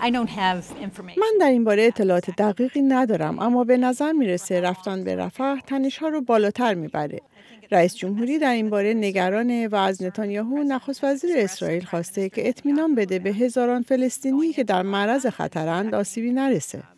من در این باره اطلاعات دقیقی ندارم اما به نظر میرسه رفتن به رفح تنش ها رو بالاتر میبره رئیس جمهوری در این باره نگرانه و از نتانیاهو نخست وزیر اسرائیل خواسته که اطمینان بده به هزاران فلسطینی که در معرض خطرند آسیبی نرسه